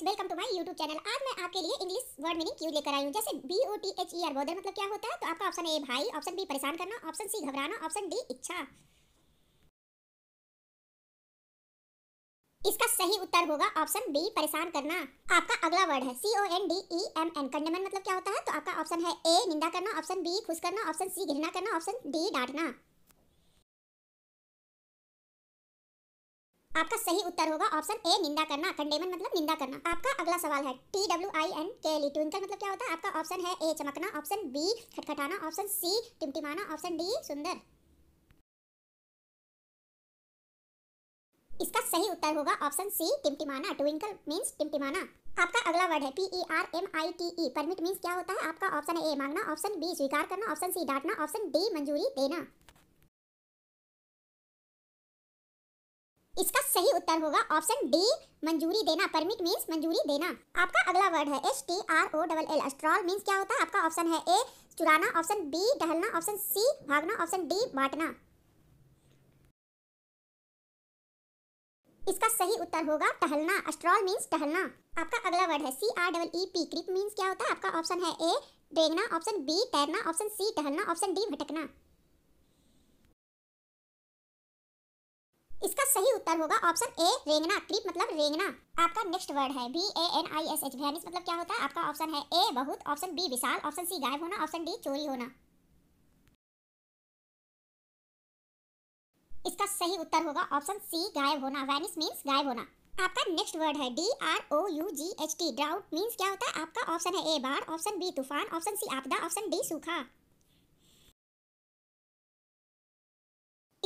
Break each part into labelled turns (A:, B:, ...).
A: friends welcome to my YouTube channel आज मैं आपके लिए इंग्लिश वर्ड मीनिंग क्यू लेकर आई हूँ जैसे B O T H E R bother मतलब क्या होता है तो आपका ऑप्शन ए भाई ऑप्शन बी परेशान करना ऑप्शन सी घबराना ऑप्शन डी इच्छा इसका सही उत्तर होगा ऑप्शन बी परेशान करना आपका अगला वर्ड है C O N D E M N condemn मतलब क्या होता है तो आपका ऑप्शन है ए निंदा करना ऑप्शन बी खुश करना ऑप्शन सी घृणा करना ऑप्शन डी डांटना आपका सही उत्तर होगा ऑप्शन ए निंदा करना कंडेमन मतलब निंदा करना आपका अगला सवाल है T W I N K L twinkle मतलब क्या होता है आपका ऑप्शन है ए चमकना ऑप्शन बी खटखटाना ऑप्शन सी टिमटिमाना ऑप्शन डी सुंदर इसका सही उत्तर होगा ऑप्शन सी टिमटिमाना ट्विंकल मीन्स टिमटिमाना आपका अगला वर्ड है P E R M I T E permit means क्या होता है आपका ऑप्शन है ए मांगना ऑप्शन बी स्वीकार करना ऑप्शन सी डांटना ऑप्शन डी मंजूरी देना इसका सही उत्तर होगा ऑप्शन डी मंजूरी देना परमिट मीन्स मंजूरी देना आपका अगला वर्ड है S T R O double L stroll means क्या होता है आपका ऑप्शन है ए चुराना ऑप्शन बी टहलना ऑप्शन सी भागना ऑप्शन डी बांटना इसका सही उत्तर होगा टहलना अस्ट्रॉल मीन्स टहलना आपका अगला वर्ड है C R double E P creep means क्या होता है आपका ऑप्शन है ए डेगना ऑप्शन बी तैरना ऑप्शन सी टहलना ऑप्शन डी भटकना इसका सही उत्तर होगा ऑप्शन ए रेंगना क्रीप मतलब रेंगना आपका नेक्स्ट वर्ड है B A N I S H vanish मतलब क्या होता है आपका ऑप्शन है ए बहुत ऑप्शन बी विशाल ऑप्शन सी गायब होना ऑप्शन डी चोरी होना इसका सही उत्तर होगा ऑप्शन सी गायब होना वैनिस मीन्स गायब होना आपका नेक्स्ट वर्ड है D R O U G H T drought means क्या होता है आपका ऑप्शन है ए बाढ़ ऑप्शन बी तूफान ऑप्शन सी आपदा ऑप्शन डी सूखा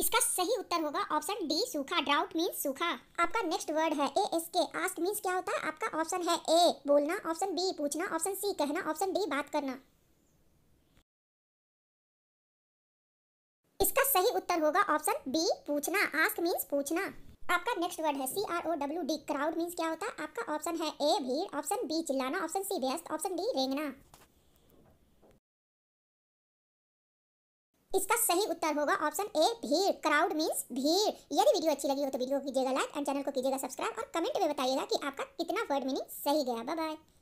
A: इसका सही उत्तर होगा ऑप्शन डी सूखा ड्राउट मीन्स सूखा आपका नेक्स्ट वर्ड है A S K ask means क्या होता है आपका ऑप्शन है ए बोलना ऑप्शन बी पूछना ऑप्शन सी कहना ऑप्शन डी बात करना इसका सही उत्तर होगा ऑप्शन बी पूछना आस्क मीन्स पूछना आपका नेक्स्ट वर्ड है C R O W D crowd means क्या होता है आपका ऑप्शन है ए भीड़ ऑप्शन बी चिल्लाना ऑप्शन सी व्यस्त ऑप्शन डी रेंगना इसका सही उत्तर होगा ऑप्शन ए भीड़ क्राउड मीन्स भीड़ यदि वीडियो अच्छी लगी हो तो वीडियो को कीजिएगा लाइक एंड चैनल को कीजिएगा सब्सक्राइब और कमेंट में बताइएगा कि आपका कितना वर्ड मीनिंग सही गया बाय बाय